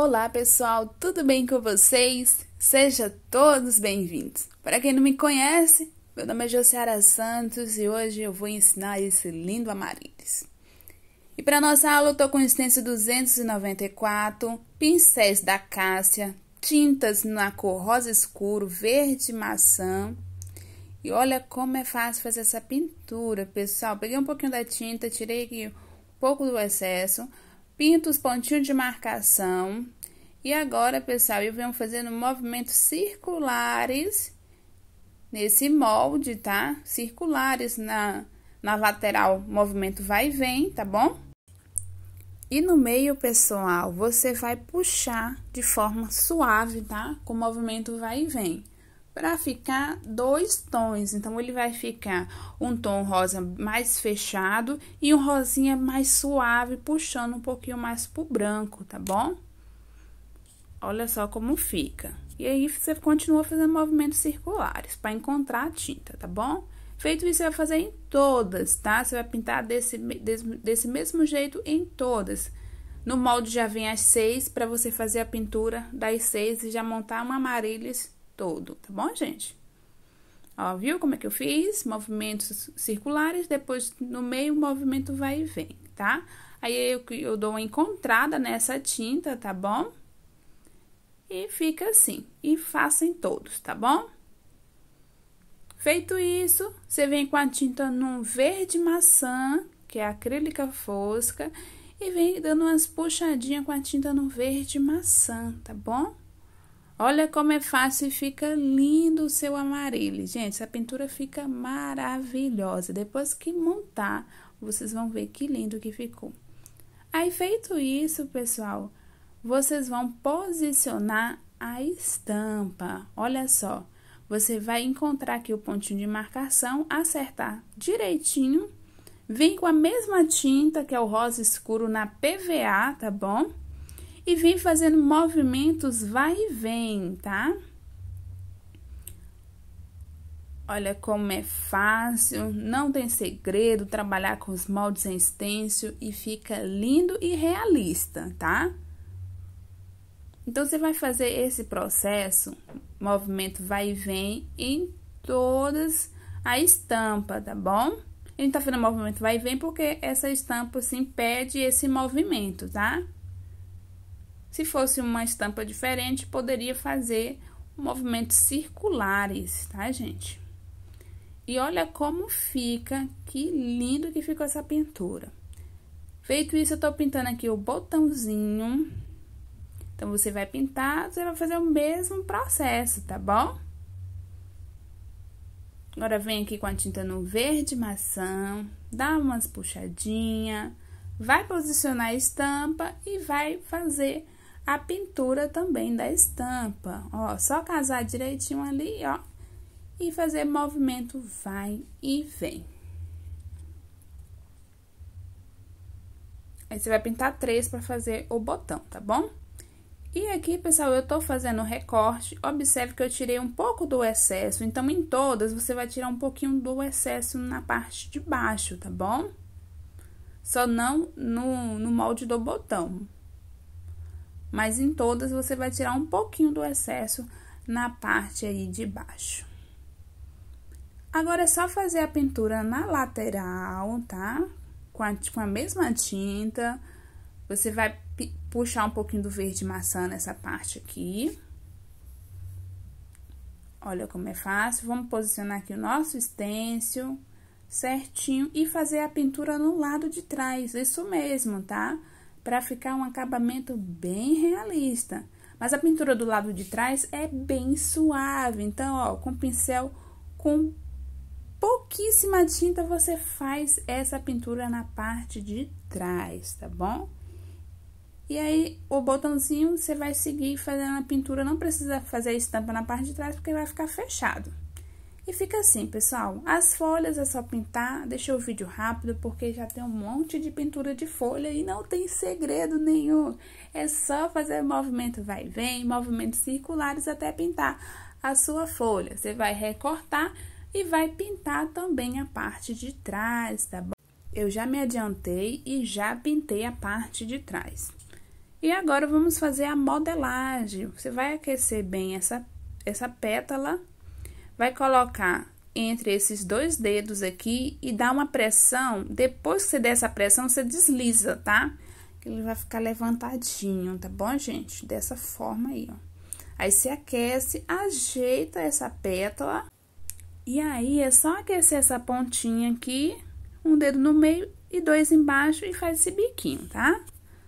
Olá pessoal, tudo bem com vocês? Sejam todos bem-vindos. Para quem não me conhece, meu nome é Josiara Santos e hoje eu vou ensinar esse lindo amarilis. E para nossa aula eu estou com extenso 294, pincéis da Cássia, tintas na cor rosa escuro, verde maçã. E olha como é fácil fazer essa pintura, pessoal. Peguei um pouquinho da tinta, tirei aqui um pouco do excesso Pinto os pontinhos de marcação. E agora, pessoal, eu venho fazendo movimentos circulares nesse molde, tá? Circulares na, na lateral, movimento vai e vem, tá bom? E no meio, pessoal, você vai puxar de forma suave, tá? Com movimento vai e vem para ficar dois tons. Então, ele vai ficar um tom rosa mais fechado e um rosinha mais suave, puxando um pouquinho mais pro branco, tá bom? Olha só como fica. E aí, você continua fazendo movimentos circulares para encontrar a tinta, tá bom? Feito isso, você vai fazer em todas, tá? Você vai pintar desse, desse, desse mesmo jeito em todas. No molde já vem as seis para você fazer a pintura das seis e já montar uma amarelis todo, tá bom, gente? Ó, viu como é que eu fiz? Movimentos circulares, depois no meio o movimento vai e vem, tá? Aí eu, eu dou uma encontrada nessa tinta, tá bom? E fica assim. E façam todos, tá bom? Feito isso, você vem com a tinta num verde maçã, que é acrílica fosca, e vem dando umas puxadinhas com a tinta no verde maçã, tá bom? Olha como é fácil e fica lindo o seu amarelo. Gente, essa pintura fica maravilhosa. Depois que montar, vocês vão ver que lindo que ficou. Aí, feito isso, pessoal, vocês vão posicionar a estampa. Olha só, você vai encontrar aqui o pontinho de marcação, acertar direitinho. Vem com a mesma tinta, que é o rosa escuro, na PVA, tá bom? e vem fazendo movimentos vai e vem, tá? Olha como é fácil, não tem segredo trabalhar com os moldes em stencil e fica lindo e realista, tá? Então, você vai fazer esse processo, movimento vai e vem, em todas a estampa, tá bom? A gente tá fazendo movimento vai e vem porque essa estampa, assim, pede esse movimento, tá? Se fosse uma estampa diferente, poderia fazer movimentos circulares, tá, gente? E olha como fica, que lindo que ficou essa pintura. Feito isso, eu tô pintando aqui o botãozinho. Então, você vai pintar, você vai fazer o mesmo processo, tá bom? Agora, vem aqui com a tinta no verde maçã, dá umas puxadinhas, vai posicionar a estampa e vai fazer a pintura também da estampa. Ó, só casar direitinho ali, ó, e fazer movimento vai e vem. Aí você vai pintar três para fazer o botão, tá bom? E aqui, pessoal, eu tô fazendo recorte. Observe que eu tirei um pouco do excesso. Então, em todas, você vai tirar um pouquinho do excesso na parte de baixo, tá bom? Só não no, no molde do botão mas em todas você vai tirar um pouquinho do excesso na parte aí de baixo. Agora é só fazer a pintura na lateral, tá? Com a, com a mesma tinta, você vai puxar um pouquinho do verde maçã nessa parte aqui. Olha como é fácil. Vamos posicionar aqui o nosso stencil certinho e fazer a pintura no lado de trás, isso mesmo, tá? Tá? para ficar um acabamento bem realista. Mas a pintura do lado de trás é bem suave, então, ó, com pincel com pouquíssima tinta você faz essa pintura na parte de trás, tá bom? E aí, o botãozinho você vai seguir fazendo a pintura, não precisa fazer a estampa na parte de trás, porque vai ficar fechado. E fica assim, pessoal. As folhas é só pintar. Deixei o vídeo rápido porque já tem um monte de pintura de folha e não tem segredo nenhum. É só fazer movimento vai e vem, movimentos circulares até pintar a sua folha. Você vai recortar e vai pintar também a parte de trás, tá bom? Eu já me adiantei e já pintei a parte de trás. E agora vamos fazer a modelagem. Você vai aquecer bem essa essa pétala vai colocar entre esses dois dedos aqui e dá uma pressão. Depois que você der essa pressão, você desliza, tá? Ele vai ficar levantadinho, tá bom, gente? Dessa forma aí, ó. Aí você aquece, ajeita essa pétala. E aí é só aquecer essa pontinha aqui, um dedo no meio e dois embaixo e faz esse biquinho, tá?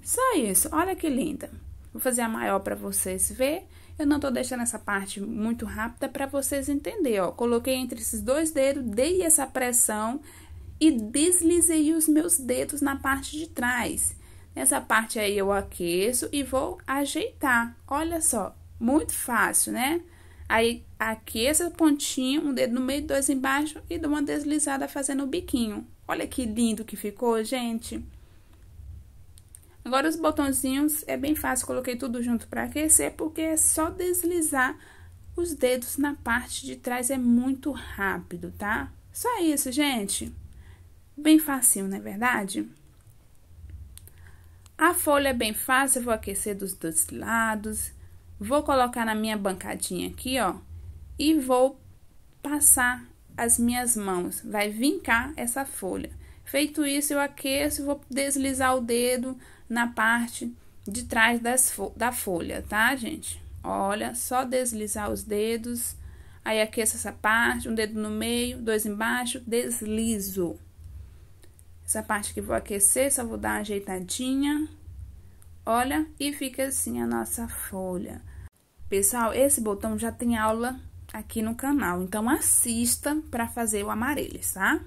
Só isso. Olha que linda. Vou fazer a maior para vocês ver. Eu não tô deixando essa parte muito rápida para vocês entenderem, ó. Coloquei entre esses dois dedos, dei essa pressão e deslizei os meus dedos na parte de trás. Nessa parte aí eu aqueço e vou ajeitar. Olha só, muito fácil, né? Aí aqueço a pontinha, um dedo no meio, dois embaixo e dou uma deslizada fazendo o biquinho. Olha que lindo que ficou, gente. Agora, os botõezinhos é bem fácil, coloquei tudo junto para aquecer, porque é só deslizar os dedos na parte de trás, é muito rápido, tá? Só isso, gente. Bem facinho, não é verdade? A folha é bem fácil, vou aquecer dos dois lados, vou colocar na minha bancadinha aqui, ó, e vou passar as minhas mãos, vai vincar essa folha. Feito isso, eu aqueço e vou deslizar o dedo na parte de trás das, da folha, tá, gente? Olha, só deslizar os dedos. Aí aqueço essa parte, um dedo no meio, dois embaixo, deslizo. Essa parte que vou aquecer, só vou dar uma ajeitadinha. Olha, e fica assim a nossa folha. Pessoal, esse botão já tem aula aqui no canal, então assista para fazer o amarelo, tá?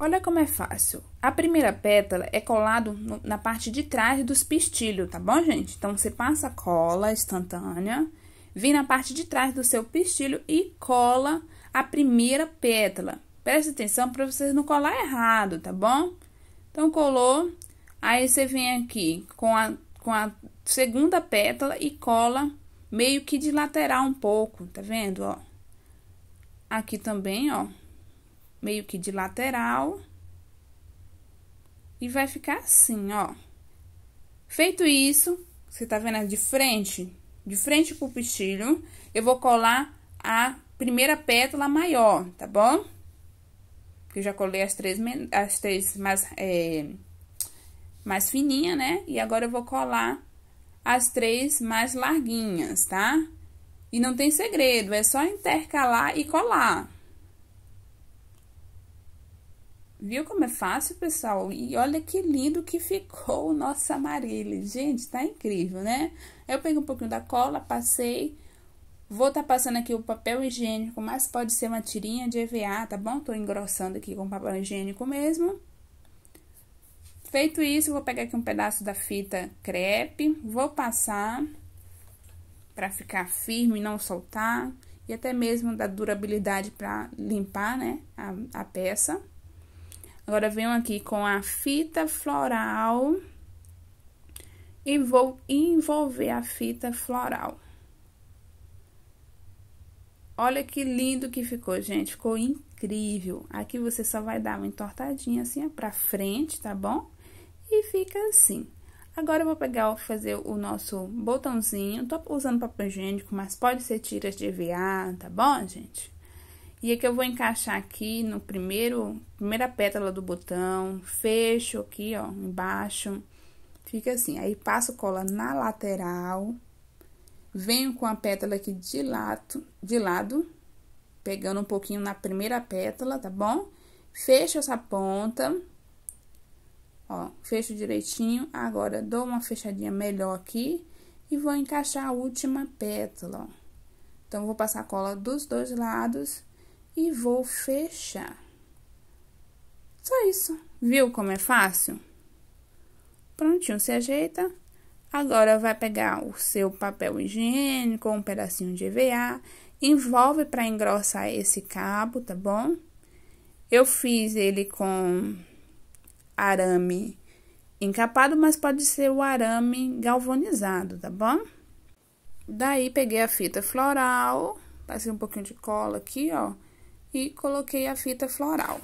Olha como é fácil. A primeira pétala é colado na parte de trás dos pistilhos, tá bom, gente? Então, você passa a cola instantânea, vem na parte de trás do seu pistilho e cola a primeira pétala. Preste atenção para vocês não colar errado, tá bom? Então, colou, aí você vem aqui com a, com a segunda pétala e cola meio que de lateral um pouco, tá vendo, ó? Aqui também, ó, meio que de lateral. E vai ficar assim, ó. Feito isso, você tá vendo de frente, de frente pro pistilho, eu vou colar a primeira pétala maior, tá bom? Que eu já colei as três, as três mais, é, mais fininha, né? E agora eu vou colar as três mais larguinhas, tá? E não tem segredo, é só intercalar e colar. Viu como é fácil, pessoal? E olha que lindo que ficou o nosso amarelo. Gente, tá incrível, né? Eu peguei um pouquinho da cola, passei. Vou tá passando aqui o papel higiênico, mas pode ser uma tirinha de EVA, tá bom? Tô engrossando aqui com papel higiênico mesmo. Feito isso, vou pegar aqui um pedaço da fita crepe, vou passar para ficar firme e não soltar. E até mesmo da durabilidade para limpar, né, a, a peça. Agora, venho aqui com a fita floral e vou envolver a fita floral. Olha que lindo que ficou, gente. Ficou incrível. Aqui você só vai dar uma entortadinha assim pra frente, tá bom? E fica assim. Agora eu vou pegar, fazer o nosso botãozinho. Tô usando papel higiênico, mas pode ser tiras de EVA, tá bom, gente? E aqui é eu vou encaixar aqui no primeiro, primeira pétala do botão, fecho aqui, ó, embaixo. Fica assim, aí passo cola na lateral, venho com a pétala aqui de lado, de lado, pegando um pouquinho na primeira pétala, tá bom? Fecho essa ponta, ó, fecho direitinho. Agora, dou uma fechadinha melhor aqui e vou encaixar a última pétala, ó. Então, vou passar cola dos dois lados e vou fechar. Só isso. Viu como é fácil? Prontinho, se ajeita. Agora vai pegar o seu papel higiênico, um pedacinho de EVA, envolve para engrossar esse cabo, tá bom? Eu fiz ele com arame encapado, mas pode ser o arame galvanizado, tá bom? Daí peguei a fita floral, passei um pouquinho de cola aqui, ó e coloquei a fita floral.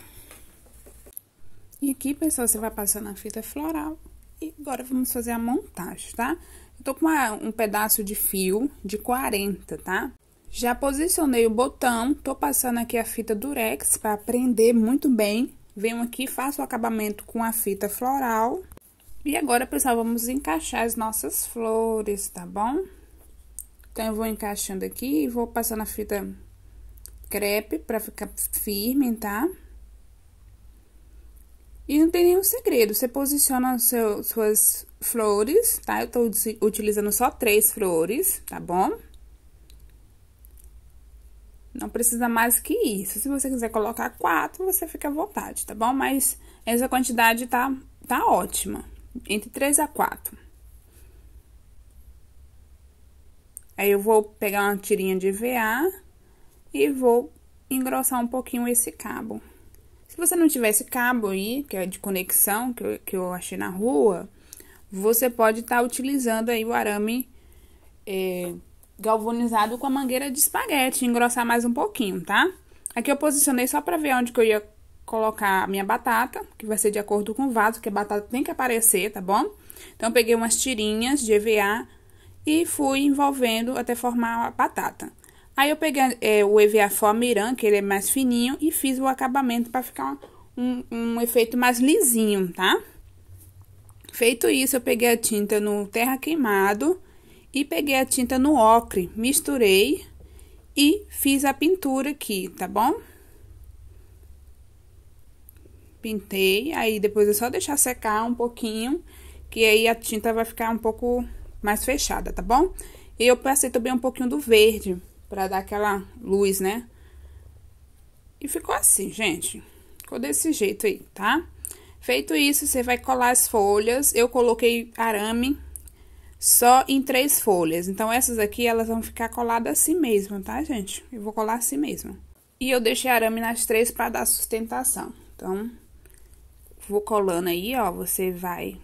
E aqui, pessoal, você vai passando a fita floral e agora vamos fazer a montagem, tá? Eu tô com uma, um pedaço de fio de 40, tá? Já posicionei o botão, tô passando aqui a fita durex para prender muito bem. Venho aqui, faço o acabamento com a fita floral. E agora, pessoal, vamos encaixar as nossas flores, tá bom? Então, eu vou encaixando aqui e vou passando a fita crepe para ficar firme, tá? E não tem nenhum segredo, você posiciona seu, suas flores, tá? Eu tô utilizando só três flores, tá bom? Não precisa mais que isso. Se você quiser colocar quatro, você fica à vontade, tá bom? Mas essa quantidade tá, tá ótima, entre três a quatro. Aí eu vou pegar uma tirinha de VA e vou engrossar um pouquinho esse cabo. Se você não tiver esse cabo aí, que é de conexão, que eu, que eu achei na rua, você pode estar tá utilizando aí o arame é, galvanizado com a mangueira de espaguete, engrossar mais um pouquinho, tá? Aqui eu posicionei só para ver onde que eu ia colocar a minha batata, que vai ser de acordo com o vaso, que a batata tem que aparecer, tá bom? Então, peguei umas tirinhas de EVA e fui envolvendo até formar a batata. Aí eu peguei é, o EVA Formiran, que ele é mais fininho, e fiz o acabamento para ficar um, um efeito mais lisinho, tá? Feito isso, eu peguei a tinta no terra queimado e peguei a tinta no ocre, misturei e fiz a pintura aqui, tá bom? Pintei, aí depois é só deixar secar um pouquinho, que aí a tinta vai ficar um pouco mais fechada, tá bom? E eu passei também um pouquinho do verde para dar aquela luz, né? E ficou assim, gente. Ficou desse jeito aí, tá? Feito isso, você vai colar as folhas. Eu coloquei arame só em três folhas. Então, essas aqui, elas vão ficar coladas assim mesmo, tá, gente? Eu vou colar assim mesmo. E eu deixei arame nas três para dar sustentação. Então, vou colando aí, ó, você vai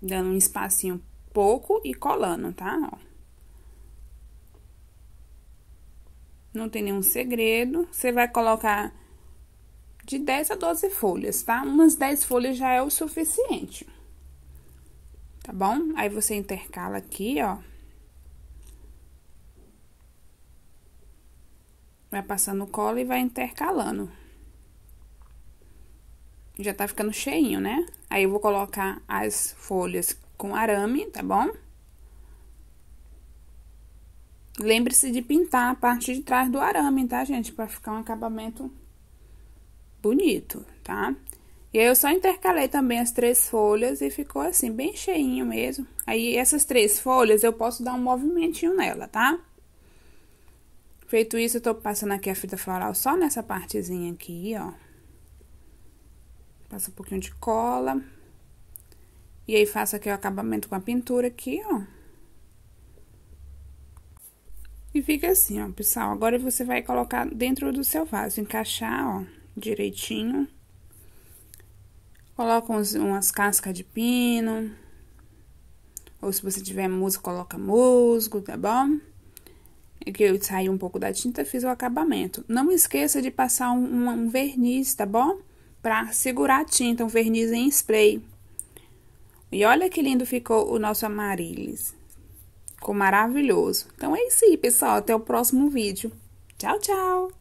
dando um espacinho pouco e colando, tá? Ó. não tem nenhum segredo. Você vai colocar de 10 a 12 folhas, tá? Umas 10 folhas já é o suficiente. Tá bom? Aí você intercala aqui, ó. Vai passando cola e vai intercalando. Já tá ficando cheinho, né? Aí eu vou colocar as folhas com arame, tá bom? Lembre-se de pintar a parte de trás do arame, tá, gente? Para ficar um acabamento bonito, tá? E aí eu só intercalei também as três folhas e ficou assim, bem cheinho mesmo. Aí essas três folhas eu posso dar um movimentinho nela, tá? Feito isso, eu tô passando aqui a fita floral só nessa partezinha aqui, ó. Passa um pouquinho de cola. E aí faço aqui o acabamento com a pintura aqui, ó. E fica assim, ó, pessoal. Agora você vai colocar dentro do seu vaso, encaixar, ó, direitinho. Coloca uns, umas cascas de pino. Ou se você tiver musgo, coloca musgo, tá bom? É que eu saí um pouco da tinta, fiz o acabamento. Não esqueça de passar um, um verniz, tá bom? Pra segurar a tinta, um verniz em spray. E olha que lindo ficou o nosso amarilis. Ficou maravilhoso. Então é isso aí, pessoal. Até o próximo vídeo. Tchau, tchau!